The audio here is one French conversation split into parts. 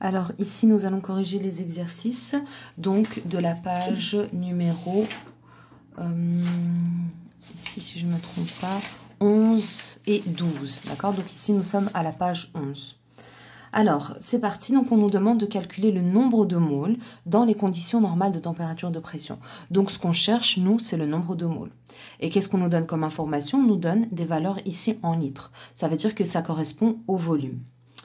Alors ici, nous allons corriger les exercices, donc de la page numéro, euh, si je me trompe pas, 11 et 12. D'accord Donc ici, nous sommes à la page 11. Alors, c'est parti. Donc, on nous demande de calculer le nombre de moles dans les conditions normales de température de pression. Donc, ce qu'on cherche, nous, c'est le nombre de moles Et qu'est-ce qu'on nous donne comme information On nous donne des valeurs ici en litres. Ça veut dire que ça correspond au volume.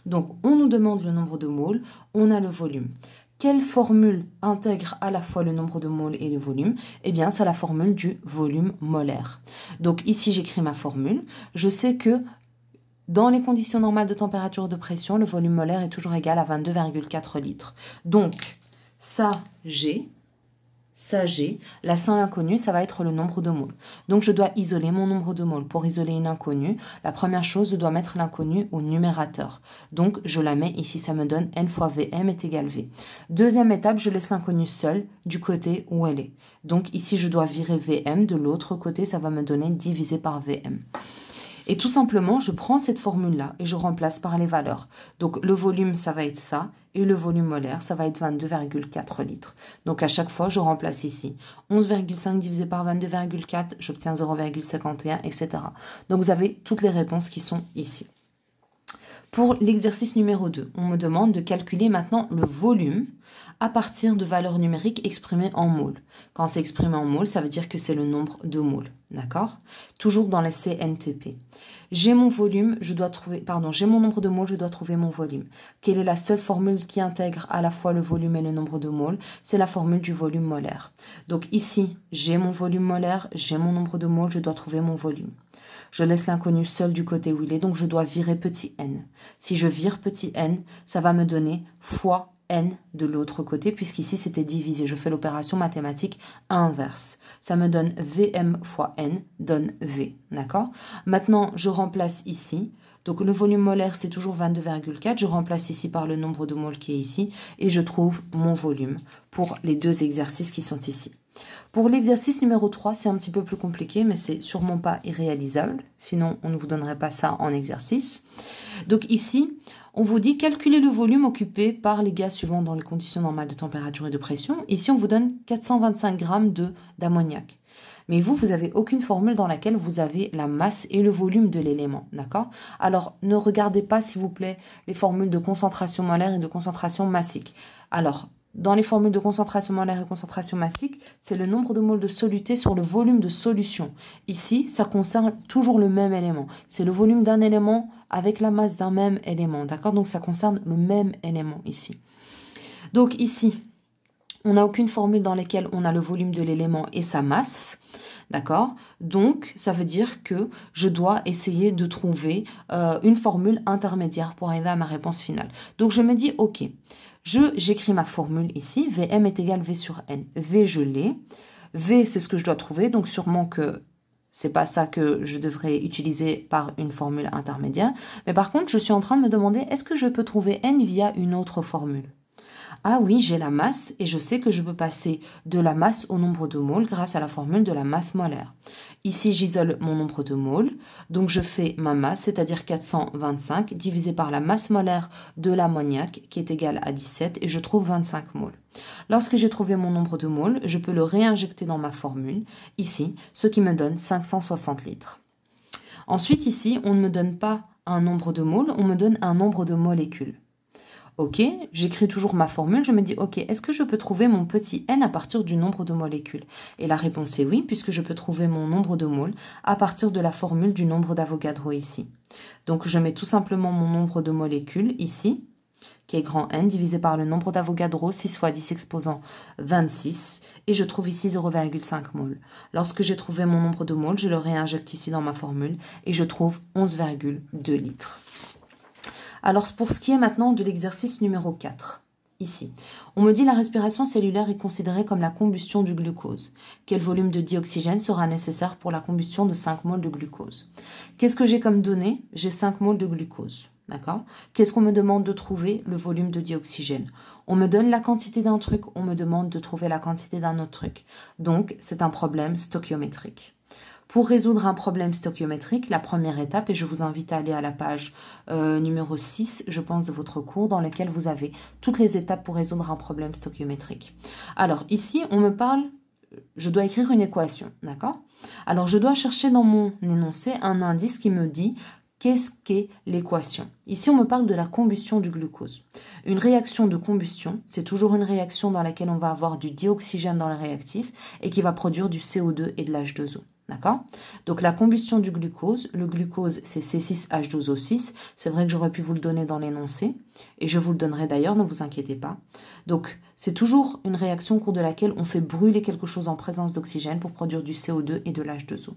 Donc on nous demande le nombre de moles, on a le volume. Quelle formule intègre à la fois le nombre de moles et le volume Eh bien, c'est la formule du volume molaire. Donc ici, j'écris ma formule. Je sais que dans les conditions normales de température et de pression, le volume molaire est toujours égal à 22,4 litres. Donc, ça, j'ai Sage la sans inconnue, ça va être le nombre de moles. Donc je dois isoler mon nombre de moles. Pour isoler une inconnue, la première chose, je dois mettre l'inconnue au numérateur. Donc je la mets ici, ça me donne n fois vm est égal v. Deuxième étape, je laisse l'inconnue seule du côté où elle est. Donc ici, je dois virer vm, de l'autre côté, ça va me donner divisé par vm. Et tout simplement, je prends cette formule-là et je remplace par les valeurs. Donc le volume, ça va être ça, et le volume molaire, ça va être 22,4 litres. Donc à chaque fois, je remplace ici. 11,5 divisé par 22,4, j'obtiens 0,51, etc. Donc vous avez toutes les réponses qui sont ici. Pour l'exercice numéro 2, on me demande de calculer maintenant le volume à partir de valeurs numériques exprimées en moles. Quand c'est exprimé en moles, ça veut dire que c'est le nombre de moles, D'accord Toujours dans les CNTP. J'ai mon volume, je dois trouver, pardon, j'ai mon nombre de moles, je dois trouver mon volume. Quelle est la seule formule qui intègre à la fois le volume et le nombre de moles C'est la formule du volume molaire. Donc ici, j'ai mon volume molaire, j'ai mon nombre de moles, je dois trouver mon volume. Je laisse l'inconnu seul du côté où il est, donc je dois virer petit n. Si je vire petit n, ça va me donner fois n de l'autre côté, puisqu'ici c'était divisé. Je fais l'opération mathématique inverse. Ça me donne Vm fois n donne V. D'accord Maintenant, je remplace ici. Donc le volume molaire, c'est toujours 22,4. Je remplace ici par le nombre de moles qui est ici et je trouve mon volume pour les deux exercices qui sont ici. Pour l'exercice numéro 3, c'est un petit peu plus compliqué, mais c'est sûrement pas irréalisable. Sinon, on ne vous donnerait pas ça en exercice. Donc ici, on vous dit calculer le volume occupé par les gaz suivants dans les conditions normales de température et de pression. Ici, on vous donne 425 grammes d'ammoniac. Mais vous, vous n'avez aucune formule dans laquelle vous avez la masse et le volume de l'élément, d'accord Alors, ne regardez pas, s'il vous plaît, les formules de concentration molaire et de concentration massique. Alors, dans les formules de concentration molaire et concentration massique, c'est le nombre de moles de soluté sur le volume de solution. Ici, ça concerne toujours le même élément. C'est le volume d'un élément avec la masse d'un même élément. D'accord Donc ça concerne le même élément ici. Donc ici, on n'a aucune formule dans laquelle on a le volume de l'élément et sa masse. D'accord Donc, ça veut dire que je dois essayer de trouver euh, une formule intermédiaire pour arriver à ma réponse finale. Donc, je me dis, OK, je, j'écris ma formule ici, Vm est égal V sur N. V, je l'ai. V, c'est ce que je dois trouver, donc sûrement que c'est pas ça que je devrais utiliser par une formule intermédiaire. Mais par contre, je suis en train de me demander, est-ce que je peux trouver N via une autre formule ah oui, j'ai la masse et je sais que je peux passer de la masse au nombre de moles grâce à la formule de la masse molaire. Ici, j'isole mon nombre de moles, donc je fais ma masse, c'est-à-dire 425, divisé par la masse molaire de l'ammoniac, qui est égale à 17, et je trouve 25 moles. Lorsque j'ai trouvé mon nombre de moles, je peux le réinjecter dans ma formule, ici, ce qui me donne 560 litres. Ensuite, ici, on ne me donne pas un nombre de moles, on me donne un nombre de molécules. Ok, j'écris toujours ma formule, je me dis ok, est-ce que je peux trouver mon petit n à partir du nombre de molécules Et la réponse est oui, puisque je peux trouver mon nombre de moles à partir de la formule du nombre d'Avogadro ici. Donc je mets tout simplement mon nombre de molécules ici, qui est grand N, divisé par le nombre d'Avogadro, 6 fois 10 exposant 26, et je trouve ici 0,5 mol. Lorsque j'ai trouvé mon nombre de moles, je le réinjecte ici dans ma formule, et je trouve 11,2 litres. Alors pour ce qui est maintenant de l'exercice numéro 4, ici, on me dit la respiration cellulaire est considérée comme la combustion du glucose. Quel volume de dioxygène sera nécessaire pour la combustion de 5 moles de glucose Qu'est-ce que j'ai comme données J'ai 5 moles de glucose. D'accord Qu'est-ce qu'on me demande de trouver Le volume de dioxygène. On me donne la quantité d'un truc, on me demande de trouver la quantité d'un autre truc. Donc, c'est un problème stoichiométrique. Pour résoudre un problème stoichiométrique, la première étape, et je vous invite à aller à la page euh, numéro 6, je pense, de votre cours, dans laquelle vous avez toutes les étapes pour résoudre un problème stoichiométrique. Alors ici, on me parle je dois écrire une équation, d'accord Alors je dois chercher dans mon énoncé un indice qui me dit qu'est-ce qu'est l'équation. Ici, on me parle de la combustion du glucose. Une réaction de combustion, c'est toujours une réaction dans laquelle on va avoir du dioxygène dans le réactif et qui va produire du CO2 et de l'H2O. D'accord Donc la combustion du glucose, le glucose c'est C6H12O6, c'est vrai que j'aurais pu vous le donner dans l'énoncé, et je vous le donnerai d'ailleurs, ne vous inquiétez pas. Donc c'est toujours une réaction au cours de laquelle on fait brûler quelque chose en présence d'oxygène pour produire du CO2 et de l'H2O.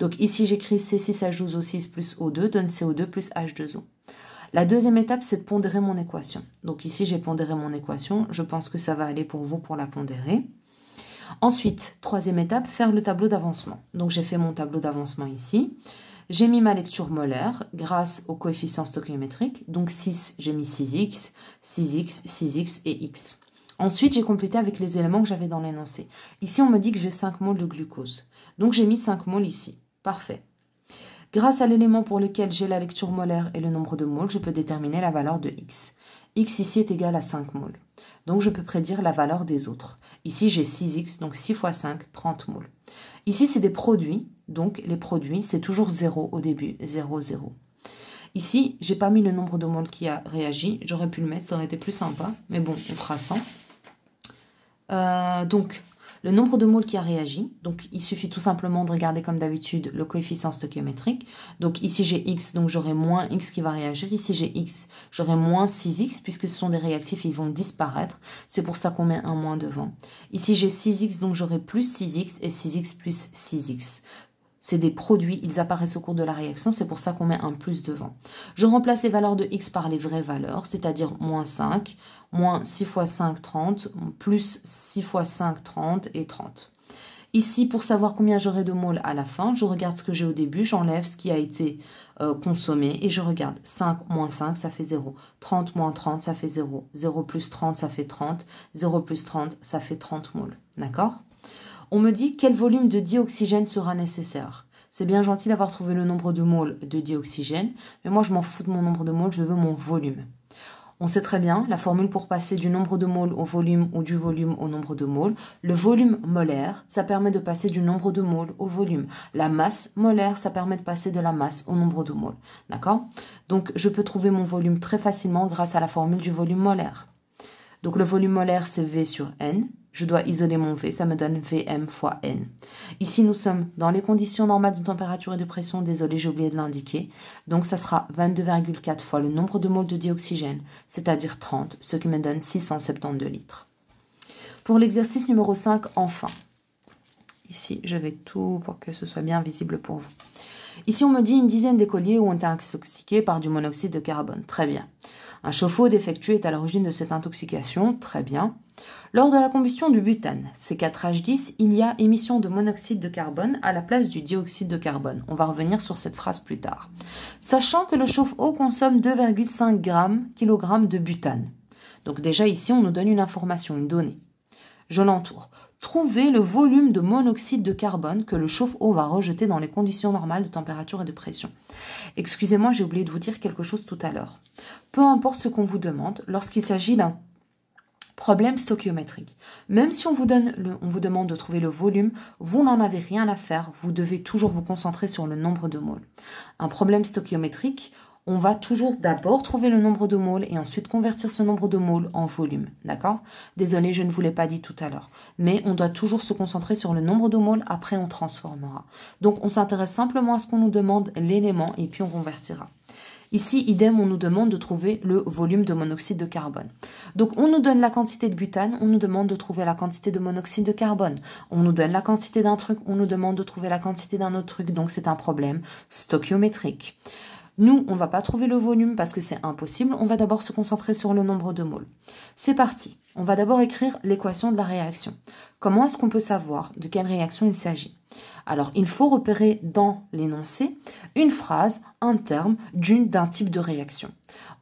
Donc ici j'écris C6H12O6 plus O2 donne CO2 plus H2O. La deuxième étape, c'est de pondérer mon équation. Donc ici, j'ai pondéré mon équation. Je pense que ça va aller pour vous pour la pondérer. Ensuite, troisième étape, faire le tableau d'avancement. Donc j'ai fait mon tableau d'avancement ici. J'ai mis ma lecture molaire grâce aux coefficients stoichiométrique. Donc 6, j'ai mis 6x, 6x, 6x et x. Ensuite, j'ai complété avec les éléments que j'avais dans l'énoncé. Ici, on me dit que j'ai 5 moles de glucose. Donc j'ai mis 5 moles ici. Parfait. Grâce à l'élément pour lequel j'ai la lecture molaire et le nombre de moles, je peux déterminer la valeur de x x ici est égal à 5 moles, Donc je peux prédire la valeur des autres. Ici j'ai 6x, donc 6 fois 5, 30 moles. Ici c'est des produits, donc les produits c'est toujours 0 au début, 0, 0. Ici, j'ai pas mis le nombre de moles qui a réagi, j'aurais pu le mettre, ça aurait été plus sympa, mais bon, on fera 100. Euh, donc, le nombre de moles qui a réagi. Donc il suffit tout simplement de regarder comme d'habitude le coefficient stoichiométrique. Donc ici j'ai x, donc j'aurai moins x qui va réagir. Ici j'ai x, j'aurai moins 6x puisque ce sont des réactifs et ils vont disparaître. C'est pour ça qu'on met un moins devant. Ici j'ai 6x, donc j'aurai plus 6x et 6x plus 6x. C'est des produits, ils apparaissent au cours de la réaction, c'est pour ça qu'on met un plus devant. Je remplace les valeurs de x par les vraies valeurs, c'est-à-dire moins 5, moins 6 fois 5, 30, plus 6 fois 5, 30 et 30. Ici, pour savoir combien j'aurai de moles à la fin, je regarde ce que j'ai au début, j'enlève ce qui a été euh, consommé et je regarde 5 moins 5, ça fait 0. 30 moins 30, ça fait 0. 0 plus 30, ça fait 30. 0 plus 30, ça fait 30 moles. D'accord on me dit quel volume de dioxygène sera nécessaire. C'est bien gentil d'avoir trouvé le nombre de moles de dioxygène, mais moi je m'en fous de mon nombre de moles, je veux mon volume. On sait très bien, la formule pour passer du nombre de moles au volume ou du volume au nombre de moles, le volume molaire, ça permet de passer du nombre de moles au volume. La masse molaire, ça permet de passer de la masse au nombre de moles. D'accord Donc je peux trouver mon volume très facilement grâce à la formule du volume molaire. Donc le volume molaire, c'est V sur N je dois isoler mon V, ça me donne Vm fois N. Ici, nous sommes dans les conditions normales de température et de pression, désolé, j'ai oublié de l'indiquer. Donc, ça sera 22,4 fois le nombre de moles de dioxygène, c'est-à-dire 30, ce qui me donne 672 litres. Pour l'exercice numéro 5, enfin, ici, je vais tout pour que ce soit bien visible pour vous. Ici, on me dit une dizaine d'écoliers ont été intoxiqués par du monoxyde de carbone. Très bien. Un chauffe-eau défectueux est à l'origine de cette intoxication, très bien. Lors de la combustion du butane, C4H10, il y a émission de monoxyde de carbone à la place du dioxyde de carbone. On va revenir sur cette phrase plus tard. Sachant que le chauffe-eau consomme 2,5 g kg de butane. Donc déjà ici, on nous donne une information, une donnée. Je l'entoure trouver le volume de monoxyde de carbone que le chauffe-eau va rejeter dans les conditions normales de température et de pression. Excusez-moi, j'ai oublié de vous dire quelque chose tout à l'heure. Peu importe ce qu'on vous demande, lorsqu'il s'agit d'un problème stoichiométrique. Même si on vous, on vous demande de trouver le volume, vous n'en avez rien à faire, vous devez toujours vous concentrer sur le nombre de moles. Un problème stoichiométrique, on va toujours d'abord trouver le nombre de moles et ensuite convertir ce nombre de moles en volume. D'accord Désolé, je ne vous l'ai pas dit tout à l'heure. Mais on doit toujours se concentrer sur le nombre de moles, après on transformera. Donc on s'intéresse simplement à ce qu'on nous demande, l'élément, et puis on convertira. Ici, idem, on nous demande de trouver le volume de monoxyde de carbone. Donc, on nous donne la quantité de butane, on nous demande de trouver la quantité de monoxyde de carbone. On nous donne la quantité d'un truc, on nous demande de trouver la quantité d'un autre truc. Donc, c'est un problème stoichiométrique. Nous, on va pas trouver le volume parce que c'est impossible. On va d'abord se concentrer sur le nombre de moles. C'est parti. On va d'abord écrire l'équation de la réaction. Comment est-ce qu'on peut savoir de quelle réaction il s'agit Alors, il faut repérer dans l'énoncé une phrase, un terme d'une d'un type de réaction.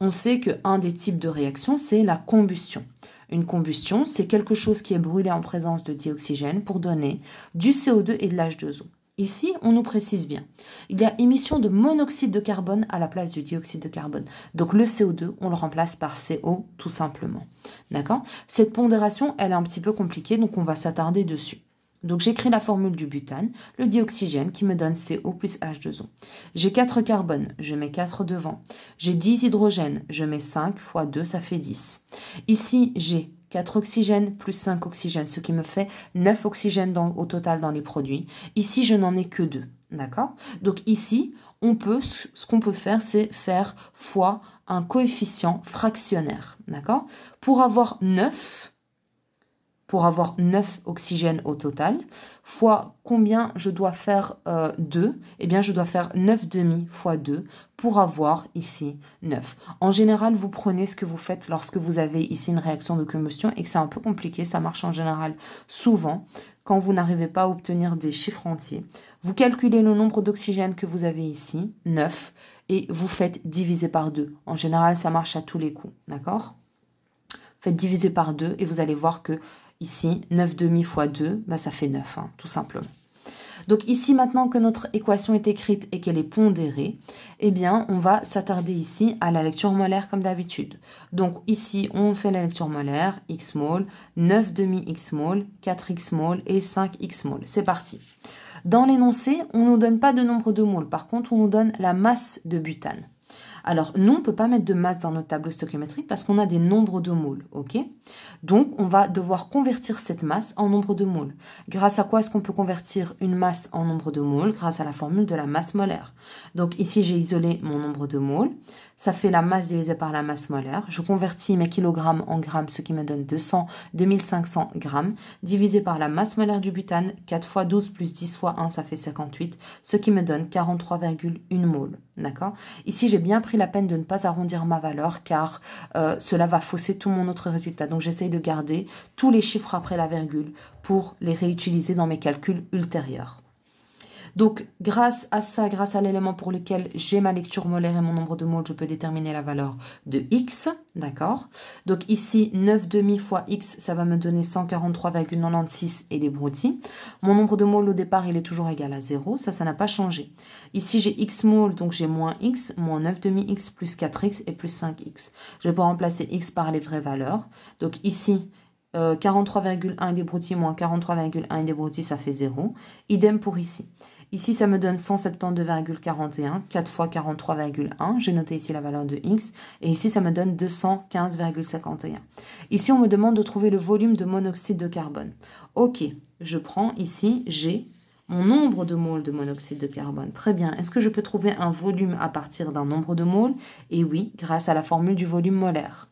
On sait qu'un des types de réaction, c'est la combustion. Une combustion, c'est quelque chose qui est brûlé en présence de dioxygène pour donner du CO2 et de l'H2O. Ici, on nous précise bien. Il y a émission de monoxyde de carbone à la place du dioxyde de carbone. Donc le CO2, on le remplace par CO tout simplement. D'accord Cette pondération, elle est un petit peu compliquée, donc on va s'attarder dessus. Donc j'écris la formule du butane, le dioxygène qui me donne CO plus H2O. J'ai 4 carbones, je mets 4 devant. J'ai 10 hydrogènes, je mets 5 fois 2, ça fait 10. Ici, j'ai 4 oxygènes plus 5 oxygènes, ce qui me fait 9 oxygènes dans, au total dans les produits. Ici, je n'en ai que 2, d'accord Donc ici, on peut, ce qu'on peut faire, c'est faire fois un coefficient fractionnaire, d'accord Pour avoir 9, pour avoir 9 oxygènes au total, fois combien je dois faire 2, euh, eh bien je dois faire 9 demi fois 2 pour avoir ici 9. En général, vous prenez ce que vous faites lorsque vous avez ici une réaction de combustion et que c'est un peu compliqué, ça marche en général souvent quand vous n'arrivez pas à obtenir des chiffres entiers. Vous calculez le nombre d'oxygène que vous avez ici, 9, et vous faites diviser par 2. En général, ça marche à tous les coups, d'accord Faites diviser par 2 et vous allez voir que Ici, demi fois 2, bah, ça fait 9, hein, tout simplement. Donc ici, maintenant que notre équation est écrite et qu'elle est pondérée, eh bien, on va s'attarder ici à la lecture molaire comme d'habitude. Donc ici, on fait la lecture molaire, x mol, 9 demi x mol, 4 x mol et 5 x mol. C'est parti. Dans l'énoncé, on ne nous donne pas de nombre de moles, par contre, on nous donne la masse de butane. Alors, nous, on ne peut pas mettre de masse dans notre tableau stoichiométrique parce qu'on a des nombres de moules. ok Donc, on va devoir convertir cette masse en nombre de moules. Grâce à quoi est-ce qu'on peut convertir une masse en nombre de moules Grâce à la formule de la masse molaire. Donc, ici, j'ai isolé mon nombre de moules. Ça fait la masse divisée par la masse molaire. Je convertis mes kilogrammes en grammes, ce qui me donne 200, 2500 grammes, divisé par la masse molaire du butane, 4 fois 12 plus 10 fois 1, ça fait 58, ce qui me donne 43,1 moles, d'accord Ici, j'ai bien pris la peine de ne pas arrondir ma valeur car euh, cela va fausser tout mon autre résultat. Donc j'essaye de garder tous les chiffres après la virgule pour les réutiliser dans mes calculs ultérieurs. Donc, grâce à ça, grâce à l'élément pour lequel j'ai ma lecture molaire et mon nombre de moles, je peux déterminer la valeur de x, d'accord Donc ici, 9,5 fois x, ça va me donner 143,96 et des broutilles. Mon nombre de moles au départ, il est toujours égal à 0, ça, ça n'a pas changé. Ici, j'ai x moles, donc j'ai moins x, moins 9,5x, plus 4x et plus 5x. Je pouvoir remplacer x par les vraies valeurs. Donc ici, 43,1 euh, débrouti moins 43,1 débrouti, ça fait 0. Idem pour ici. Ici, ça me donne 172,41, 4 fois 43,1. J'ai noté ici la valeur de x. Et ici, ça me donne 215,51. Ici, on me demande de trouver le volume de monoxyde de carbone. Ok, je prends ici j'ai mon nombre de moles de monoxyde de carbone. Très bien. Est-ce que je peux trouver un volume à partir d'un nombre de moles Et oui, grâce à la formule du volume molaire.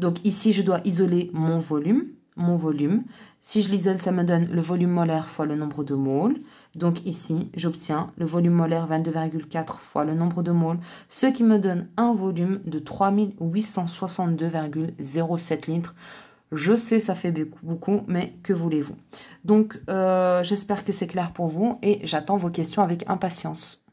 Donc ici, je dois isoler mon volume. Mon volume. Si je l'isole, ça me donne le volume molaire fois le nombre de moles. Donc ici, j'obtiens le volume molaire 22,4 fois le nombre de moles, ce qui me donne un volume de 3862,07 litres. Je sais, ça fait beaucoup, mais que voulez-vous Donc, euh, j'espère que c'est clair pour vous et j'attends vos questions avec impatience.